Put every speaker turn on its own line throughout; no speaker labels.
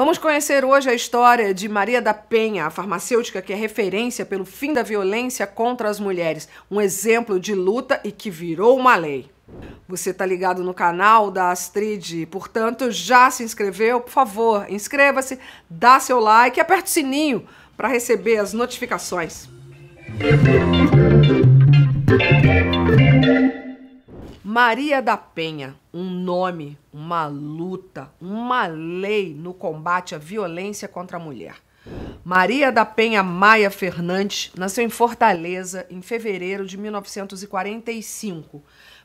Vamos conhecer hoje a história de Maria da Penha, a farmacêutica que é referência pelo fim da violência contra as mulheres, um exemplo de luta e que virou uma lei. Você está ligado no canal da Astrid, portanto, já se inscreveu? Por favor, inscreva-se, dá seu like e aperte o sininho para receber as notificações. Música Maria da Penha, um nome, uma luta, uma lei no combate à violência contra a mulher. Maria da Penha Maia Fernandes nasceu em Fortaleza em fevereiro de 1945.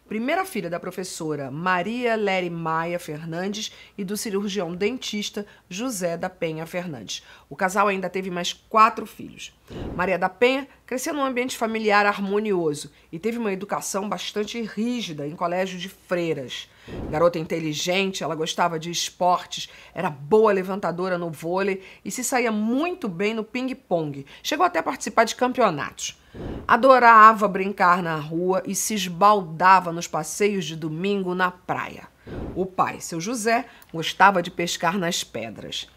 Primeira filha da professora Maria Lery Maia Fernandes e do cirurgião dentista José da Penha Fernandes. O casal ainda teve mais quatro filhos. Maria da Penha Cresceu num ambiente familiar harmonioso e teve uma educação bastante rígida em colégio de freiras. Garota inteligente, ela gostava de esportes, era boa levantadora no vôlei e se saía muito bem no ping-pong. Chegou até a participar de campeonatos. Adorava brincar na rua e se esbaldava nos passeios de domingo na praia. O pai, seu José, gostava de pescar nas pedras.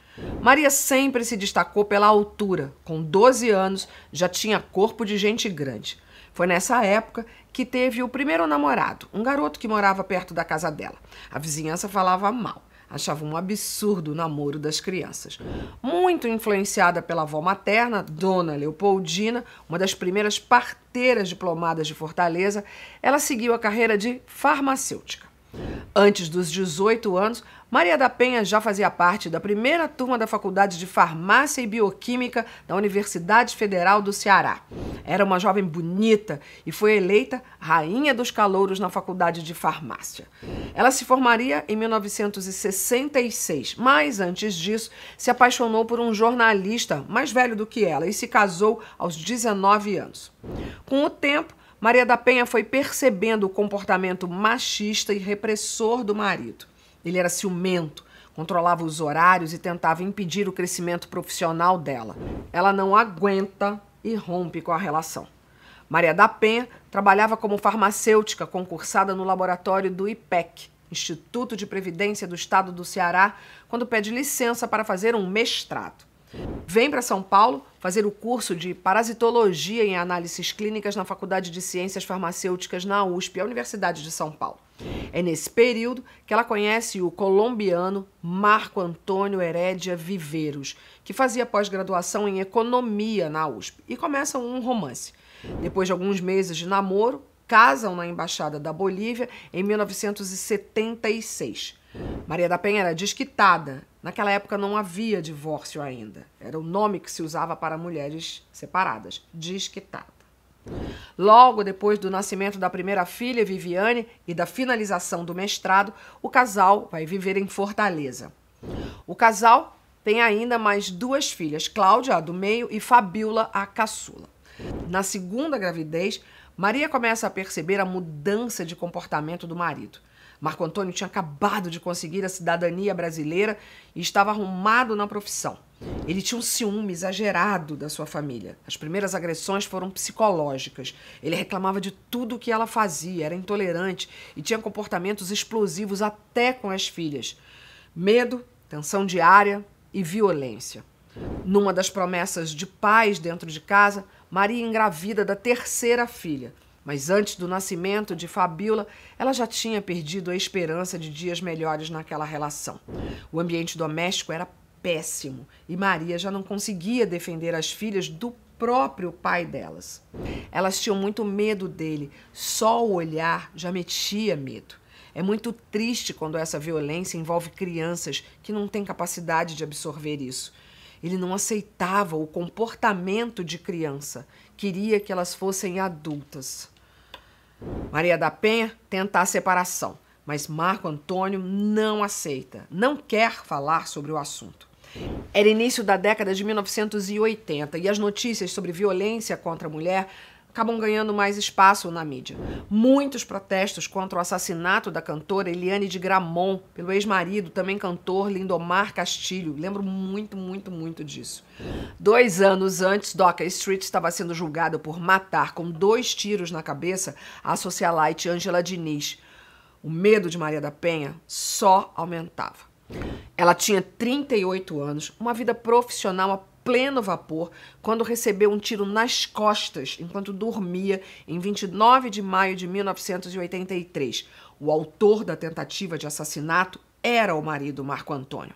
Maria sempre se destacou pela altura. Com 12 anos, já tinha corpo de gente grande. Foi nessa época que teve o primeiro namorado, um garoto que morava perto da casa dela. A vizinhança falava mal achava um absurdo o namoro das crianças. Muito influenciada pela avó materna, Dona Leopoldina, uma das primeiras parteiras diplomadas de Fortaleza, ela seguiu a carreira de farmacêutica. Antes dos 18 anos, Maria da Penha já fazia parte da primeira turma da Faculdade de Farmácia e Bioquímica da Universidade Federal do Ceará. Era uma jovem bonita e foi eleita rainha dos calouros na Faculdade de Farmácia. Ela se formaria em 1966, mas antes disso se apaixonou por um jornalista mais velho do que ela e se casou aos 19 anos. Com o tempo, Maria da Penha foi percebendo o comportamento machista e repressor do marido. Ele era ciumento, controlava os horários e tentava impedir o crescimento profissional dela. Ela não aguenta e rompe com a relação. Maria da Penha trabalhava como farmacêutica concursada no laboratório do IPEC, Instituto de Previdência do Estado do Ceará, quando pede licença para fazer um mestrado. Vem para São Paulo fazer o curso de Parasitologia em Análises Clínicas na Faculdade de Ciências Farmacêuticas na USP, a Universidade de São Paulo. É nesse período que ela conhece o colombiano Marco Antônio Herédia Viveiros, que fazia pós-graduação em Economia na USP, e começam um romance. Depois de alguns meses de namoro, casam na Embaixada da Bolívia em 1976. Maria da Penha era desquitada. Naquela época não havia divórcio ainda. Era o nome que se usava para mulheres separadas. Desquitada. Logo depois do nascimento da primeira filha, Viviane, e da finalização do mestrado, o casal vai viver em Fortaleza. O casal tem ainda mais duas filhas, Cláudia, a do meio, e Fabiola, a caçula. Na segunda gravidez, Maria começa a perceber a mudança de comportamento do marido. Marco Antônio tinha acabado de conseguir a cidadania brasileira e estava arrumado na profissão. Ele tinha um ciúme exagerado da sua família. As primeiras agressões foram psicológicas. Ele reclamava de tudo o que ela fazia, era intolerante e tinha comportamentos explosivos até com as filhas. Medo, tensão diária e violência. Numa das promessas de paz dentro de casa, Maria engravida da terceira filha, mas antes do nascimento de Fabiola, ela já tinha perdido a esperança de dias melhores naquela relação. O ambiente doméstico era péssimo e Maria já não conseguia defender as filhas do próprio pai delas. Elas tinham muito medo dele, só o olhar já metia medo. É muito triste quando essa violência envolve crianças que não têm capacidade de absorver isso. Ele não aceitava o comportamento de criança, queria que elas fossem adultas. Maria da Penha tenta a separação, mas Marco Antônio não aceita, não quer falar sobre o assunto. Era início da década de 1980 e as notícias sobre violência contra a mulher acabam ganhando mais espaço na mídia. Muitos protestos contra o assassinato da cantora Eliane de Gramont pelo ex-marido, também cantor Lindomar Castilho. Lembro muito, muito, muito disso. Dois anos antes, Doca Street estava sendo julgada por matar com dois tiros na cabeça a socialite Angela Diniz. O medo de Maria da Penha só aumentava. Ela tinha 38 anos, uma vida profissional pleno vapor quando recebeu um tiro nas costas enquanto dormia em 29 de maio de 1983. O autor da tentativa de assassinato era o marido Marco Antônio.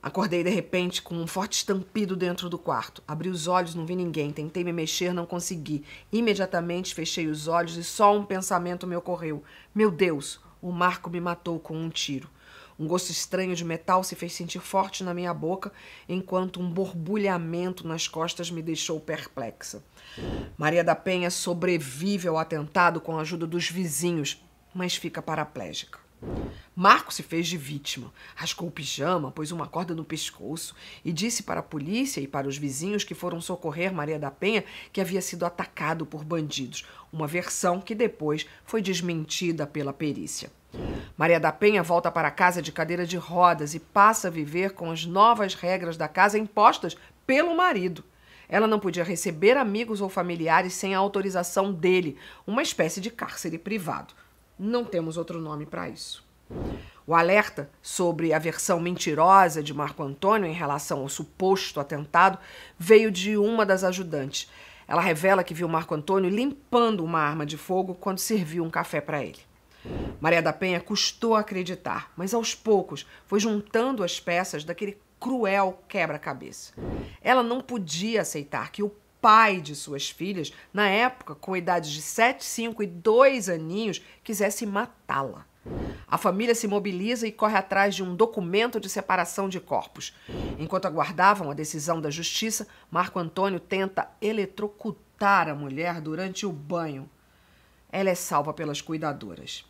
Acordei de repente com um forte estampido dentro do quarto. Abri os olhos, não vi ninguém. Tentei me mexer, não consegui. Imediatamente fechei os olhos e só um pensamento me ocorreu: Meu Deus, o Marco me matou com um tiro. Um gosto estranho de metal se fez sentir forte na minha boca, enquanto um borbulhamento nas costas me deixou perplexa. Maria da Penha sobrevive ao atentado com a ajuda dos vizinhos, mas fica paraplégica. Marco se fez de vítima, rascou o pijama, pôs uma corda no pescoço e disse para a polícia e para os vizinhos que foram socorrer Maria da Penha que havia sido atacado por bandidos, uma versão que depois foi desmentida pela perícia. Maria da Penha volta para casa de cadeira de rodas e passa a viver com as novas regras da casa impostas pelo marido. Ela não podia receber amigos ou familiares sem a autorização dele, uma espécie de cárcere privado. Não temos outro nome para isso. O alerta sobre a versão mentirosa de Marco Antônio em relação ao suposto atentado veio de uma das ajudantes. Ela revela que viu Marco Antônio limpando uma arma de fogo quando serviu um café para ele. Maria da Penha custou acreditar, mas aos poucos foi juntando as peças daquele cruel quebra-cabeça. Ela não podia aceitar que o pai de suas filhas, na época com idades de 7, 5 e 2 aninhos, quisesse matá-la. A família se mobiliza e corre atrás de um documento de separação de corpos. Enquanto aguardavam a decisão da justiça, Marco Antônio tenta eletrocutar a mulher durante o banho. Ela é salva pelas cuidadoras.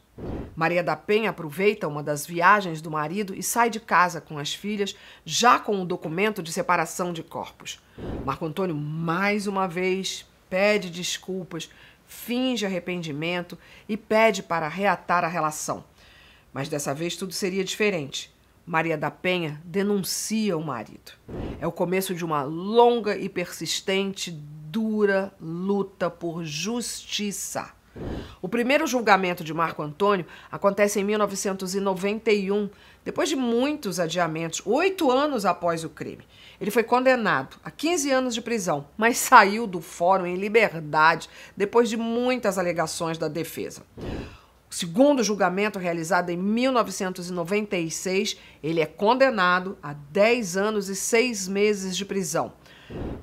Maria da Penha aproveita uma das viagens do marido e sai de casa com as filhas, já com o documento de separação de corpos. Marco Antônio, mais uma vez, pede desculpas, finge arrependimento e pede para reatar a relação. Mas dessa vez tudo seria diferente. Maria da Penha denuncia o marido. É o começo de uma longa e persistente, dura luta por justiça. O primeiro julgamento de Marco Antônio acontece em 1991, depois de muitos adiamentos, oito anos após o crime. Ele foi condenado a 15 anos de prisão, mas saiu do fórum em liberdade depois de muitas alegações da defesa. O segundo julgamento, realizado em 1996, ele é condenado a 10 anos e 6 meses de prisão.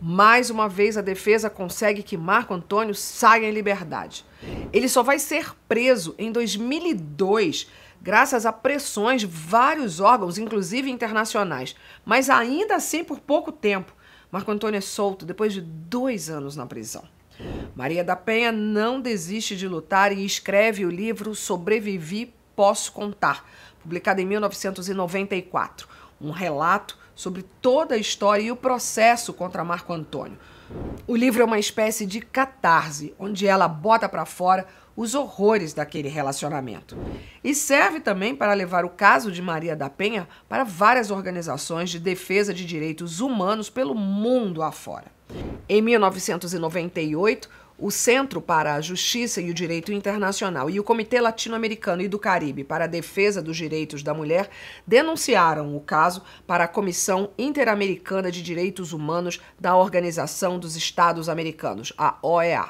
Mais uma vez, a defesa consegue que Marco Antônio saia em liberdade. Ele só vai ser preso em 2002, graças a pressões de vários órgãos, inclusive internacionais, mas ainda assim por pouco tempo. Marco Antônio é solto depois de dois anos na prisão. Maria da Penha não desiste de lutar e escreve o livro Sobrevivi, Posso Contar, publicado em 1994. Um relato sobre toda a história e o processo contra Marco Antônio. O livro é uma espécie de catarse, onde ela bota para fora os horrores daquele relacionamento. E serve também para levar o caso de Maria da Penha para várias organizações de defesa de direitos humanos pelo mundo afora. Em 1998, o Centro para a Justiça e o Direito Internacional e o Comitê Latino-Americano e do Caribe para a Defesa dos Direitos da Mulher denunciaram o caso para a Comissão Interamericana de Direitos Humanos da Organização dos Estados Americanos, a OEA.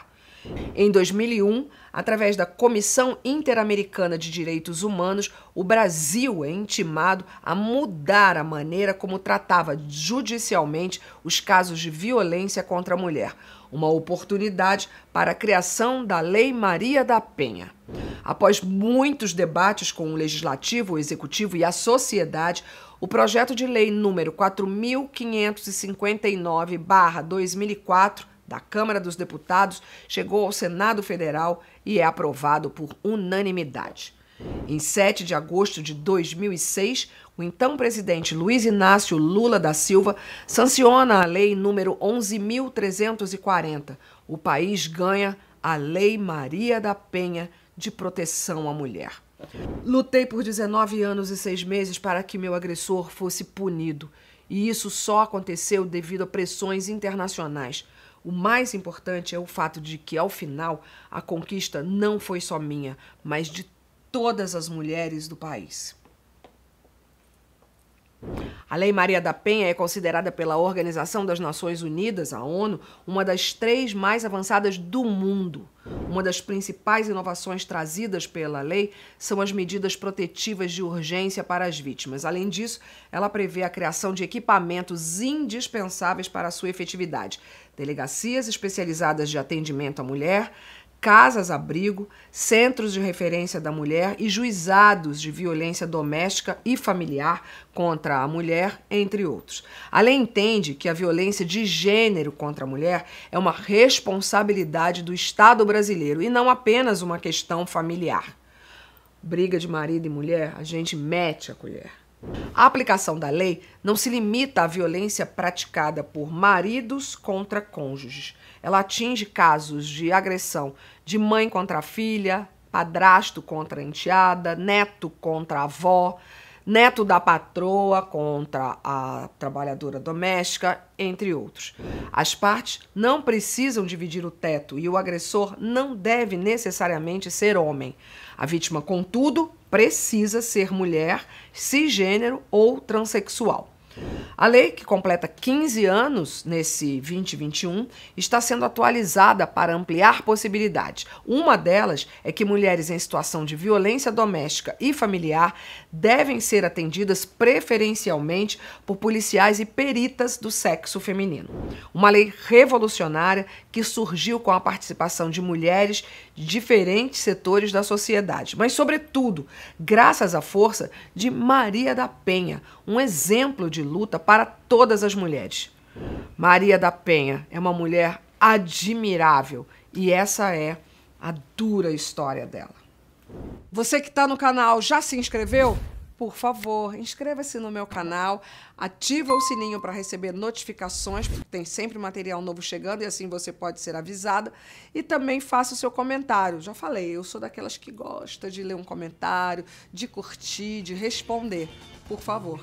Em 2001, através da Comissão Interamericana de Direitos Humanos, o Brasil é intimado a mudar a maneira como tratava judicialmente os casos de violência contra a mulher, uma oportunidade para a criação da Lei Maria da Penha. Após muitos debates com o legislativo, o executivo e a sociedade, o projeto de lei número 4559/2004 da Câmara dos Deputados chegou ao Senado Federal e é aprovado por unanimidade. Em 7 de agosto de 2006, o então presidente Luiz Inácio Lula da Silva sanciona a lei número 11340. O país ganha a Lei Maria da Penha de proteção à mulher. Lutei por 19 anos e 6 meses para que meu agressor fosse punido, e isso só aconteceu devido a pressões internacionais. O mais importante é o fato de que, ao final, a conquista não foi só minha, mas de todas as mulheres do país. A Lei Maria da Penha é considerada pela Organização das Nações Unidas, a ONU, uma das três mais avançadas do mundo. Uma das principais inovações trazidas pela lei são as medidas protetivas de urgência para as vítimas. Além disso, ela prevê a criação de equipamentos indispensáveis para a sua efetividade: delegacias especializadas de atendimento à mulher, casas-abrigo, centros de referência da mulher e juizados de violência doméstica e familiar contra a mulher, entre outros. A lei entende que a violência de gênero contra a mulher é uma responsabilidade do Estado brasileiro e não apenas uma questão familiar. Briga de marido e mulher, a gente mete a colher. A aplicação da lei não se limita à violência praticada por maridos contra cônjuges. Ela atinge casos de agressão de mãe contra filha, padrasto contra enteada, neto contra avó, neto da patroa contra a trabalhadora doméstica, entre outros. As partes não precisam dividir o teto e o agressor não deve necessariamente ser homem. A vítima, contudo, precisa ser mulher, cisgênero ou transexual. A lei, que completa 15 anos nesse 2021, está sendo atualizada para ampliar possibilidades. Uma delas é que mulheres em situação de violência doméstica e familiar devem ser atendidas preferencialmente por policiais e peritas do sexo feminino. Uma lei revolucionária que surgiu com a participação de mulheres de diferentes setores da sociedade, mas, sobretudo, graças à força de Maria da Penha, um exemplo de luta para todas as mulheres. Maria da Penha é uma mulher admirável e essa é a dura história dela. Você que está no canal já se inscreveu? Por favor, inscreva-se no meu canal, ativa o sininho para receber notificações, porque tem sempre material novo chegando e assim você pode ser avisada. E também faça o seu comentário. Já falei, eu sou daquelas que gosta de ler um comentário, de curtir, de responder por favor.